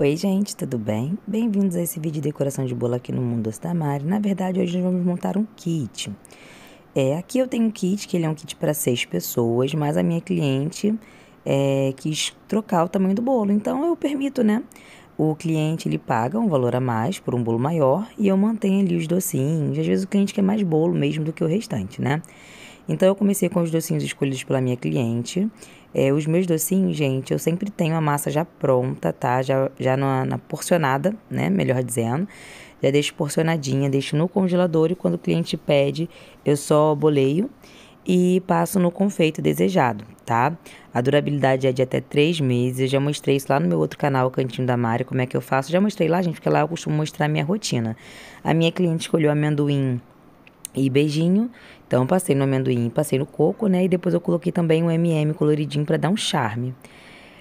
Oi gente, tudo bem? Bem-vindos a esse vídeo de decoração de bolo aqui no Mundo Ostamari. Na verdade, hoje nós vamos montar um kit. É, aqui eu tenho um kit, que ele é um kit para seis pessoas, mas a minha cliente é, quis trocar o tamanho do bolo, então eu permito, né? O cliente, ele paga um valor a mais por um bolo maior e eu mantenho ali os docinhos. Às vezes o cliente quer mais bolo mesmo do que o restante, né? Então eu comecei com os docinhos escolhidos pela minha cliente. É, os meus docinhos, gente, eu sempre tenho a massa já pronta, tá? Já, já na, na porcionada, né? Melhor dizendo. Já deixo porcionadinha, deixo no congelador e quando o cliente pede, eu só boleio e passo no confeito desejado, tá? A durabilidade é de até 3 meses. Eu já mostrei isso lá no meu outro canal, Cantinho da Mari, como é que eu faço. Já mostrei lá, gente, porque lá eu costumo mostrar a minha rotina. A minha cliente escolheu amendoim e beijinho então, passei no amendoim, passei no coco, né? E depois eu coloquei também um M&M coloridinho para dar um charme.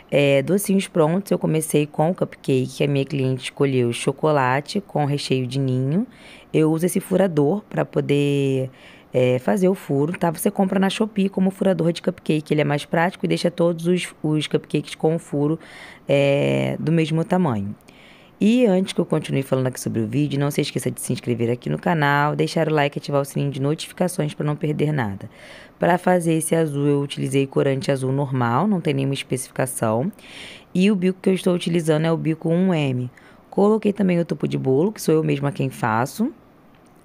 É, docinhos prontos, eu comecei com o cupcake, que a minha cliente escolheu chocolate com recheio de ninho. Eu uso esse furador para poder é, fazer o furo, tá? Você compra na Shopee como furador de cupcake, ele é mais prático e deixa todos os, os cupcakes com o furo é, do mesmo tamanho. E antes que eu continue falando aqui sobre o vídeo, não se esqueça de se inscrever aqui no canal, deixar o like e ativar o sininho de notificações para não perder nada. Para fazer esse azul, eu utilizei corante azul normal, não tem nenhuma especificação. E o bico que eu estou utilizando é o bico 1M. Coloquei também o topo de bolo, que sou eu mesma quem faço.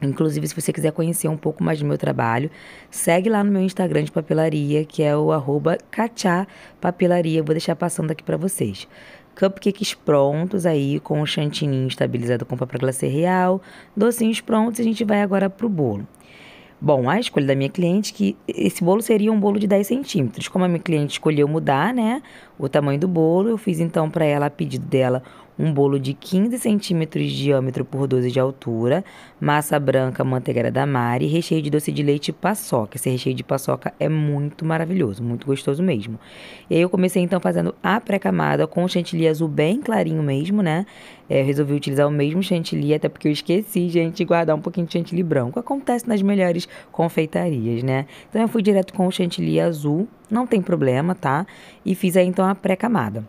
Inclusive, se você quiser conhecer um pouco mais do meu trabalho, segue lá no meu Instagram de papelaria, que é o arroba Vou deixar passando aqui para vocês cupcakes prontos aí, com o chantininho estabilizado com papel glacê real, docinhos prontos e a gente vai agora pro bolo. Bom, a escolha da minha cliente que esse bolo seria um bolo de 10 centímetros. Como a minha cliente escolheu mudar, né, o tamanho do bolo, eu fiz então para ela, a pedido dela, um bolo de 15 centímetros de diâmetro por 12 de altura, massa branca manteiga da Mari, recheio de doce de leite paçoca. Esse recheio de paçoca é muito maravilhoso, muito gostoso mesmo. E aí eu comecei então fazendo a pré-camada com chantilly azul bem clarinho mesmo, né? É, resolvi utilizar o mesmo chantilly, até porque eu esqueci, gente, de guardar um pouquinho de chantilly branco. Acontece nas melhores confeitarias, né? Então eu fui direto com o chantilly azul, não tem problema, tá? E fiz aí então a pré-camada.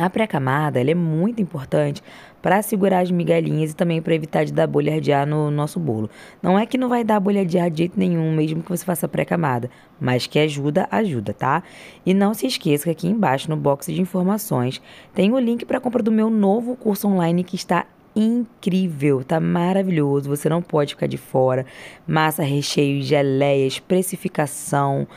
A pré-camada é muito importante para segurar as migalhinhas e também para evitar de dar bolha de ar no nosso bolo. Não é que não vai dar bolha de ar de jeito nenhum, mesmo que você faça pré-camada, mas que ajuda, ajuda, tá? E não se esqueça que aqui embaixo no box de informações tem o link para compra do meu novo curso online que está incrível, tá maravilhoso, você não pode ficar de fora. Massa, recheio, geleias, precificação,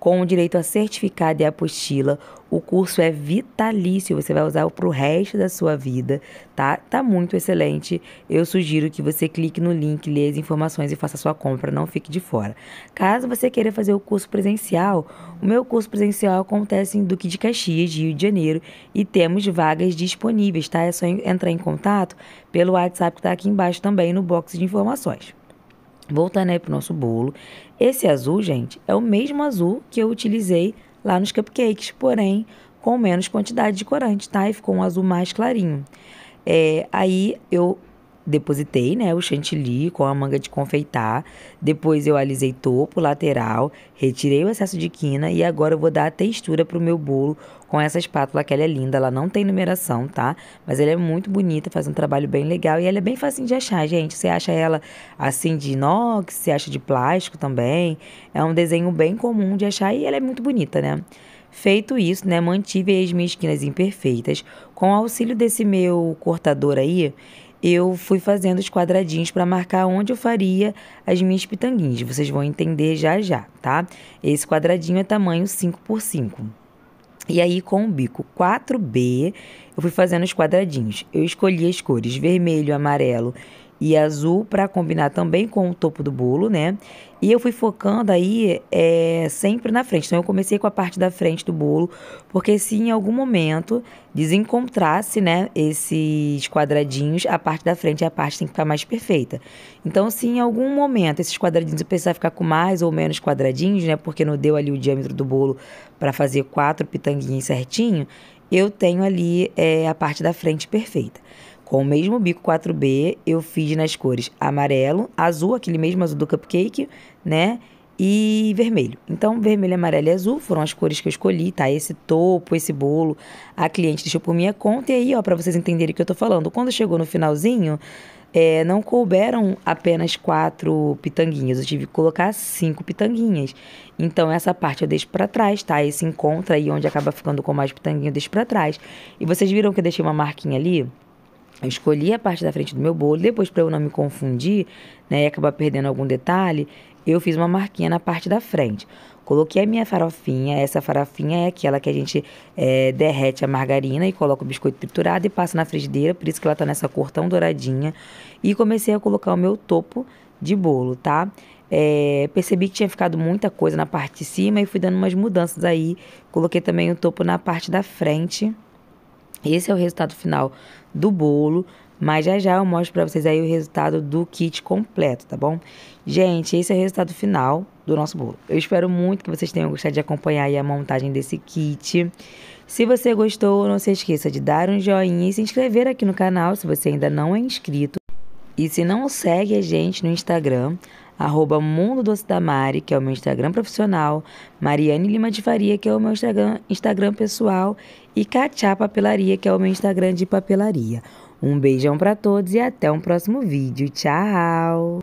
com o direito a certificado e apostila, o curso é vitalício, você vai usar para o resto da sua vida, tá? Tá muito excelente. Eu sugiro que você clique no link, leia as informações e faça sua compra, não fique de fora. Caso você queira fazer o curso presencial, o meu curso presencial acontece em Duque de Caxias, Rio de Janeiro, e temos vagas disponíveis, tá? É só entrar em contato pelo WhatsApp que está aqui embaixo também no box de informações. Voltando aí pro nosso bolo. Esse azul, gente, é o mesmo azul que eu utilizei lá nos cupcakes, porém com menos quantidade de corante, tá? E ficou um azul mais clarinho. É, aí eu depositei, né, o chantilly com a manga de confeitar. Depois eu alisei topo, lateral, retirei o excesso de quina e agora eu vou dar a textura pro meu bolo com essa espátula que ela é linda, ela não tem numeração, tá? Mas ela é muito bonita, faz um trabalho bem legal e ela é bem fácil de achar, gente. Você acha ela assim de inox, você acha de plástico também. É um desenho bem comum de achar e ela é muito bonita, né? Feito isso, né, mantive as minhas esquinas imperfeitas. Com o auxílio desse meu cortador aí, eu fui fazendo os quadradinhos para marcar onde eu faria as minhas pitanguinhas. Vocês vão entender já já, tá? Esse quadradinho é tamanho 5 por 5. E aí, com o bico 4B, eu fui fazendo os quadradinhos. Eu escolhi as cores vermelho, amarelo e azul para combinar também com o topo do bolo, né? E eu fui focando aí é, sempre na frente. Então eu comecei com a parte da frente do bolo, porque se em algum momento desencontrasse, né, esses quadradinhos, a parte da frente e é a parte tem que ficar mais perfeita. Então se em algum momento esses quadradinhos precisar ficar com mais ou menos quadradinhos, né, porque não deu ali o diâmetro do bolo para fazer quatro pitanguinhas certinho, eu tenho ali é, a parte da frente perfeita. Com o mesmo bico 4B, eu fiz nas cores amarelo, azul, aquele mesmo azul do cupcake, né? E vermelho. Então, vermelho, amarelo e azul foram as cores que eu escolhi, tá? Esse topo, esse bolo, a cliente deixou por minha conta. E aí, ó, pra vocês entenderem o que eu tô falando, quando chegou no finalzinho, é, não couberam apenas quatro pitanguinhas, eu tive que colocar cinco pitanguinhas. Então, essa parte eu deixo para trás, tá? Esse encontro aí, onde acaba ficando com mais pitanguinha, eu deixo pra trás. E vocês viram que eu deixei uma marquinha ali? eu escolhi a parte da frente do meu bolo, depois para eu não me confundir, né, e acabar perdendo algum detalhe, eu fiz uma marquinha na parte da frente. Coloquei a minha farofinha, essa farofinha é aquela que a gente é, derrete a margarina e coloca o biscoito triturado e passa na frigideira, por isso que ela tá nessa cor tão douradinha. E comecei a colocar o meu topo de bolo, tá? É, percebi que tinha ficado muita coisa na parte de cima e fui dando umas mudanças aí. Coloquei também o topo na parte da frente. Esse é o resultado final do bolo, mas já já eu mostro para vocês aí o resultado do kit completo, tá bom? Gente, esse é o resultado final do nosso bolo. Eu espero muito que vocês tenham gostado de acompanhar aí a montagem desse kit. Se você gostou, não se esqueça de dar um joinha e se inscrever aqui no canal se você ainda não é inscrito. E se não segue a gente no Instagram, arroba Mundo Doce da Mari, que é o meu Instagram profissional, Mariane Lima de Faria, que é o meu Instagram, Instagram pessoal, e Cachá Papelaria, que é o meu Instagram de papelaria. Um beijão para todos e até um próximo vídeo. Tchau!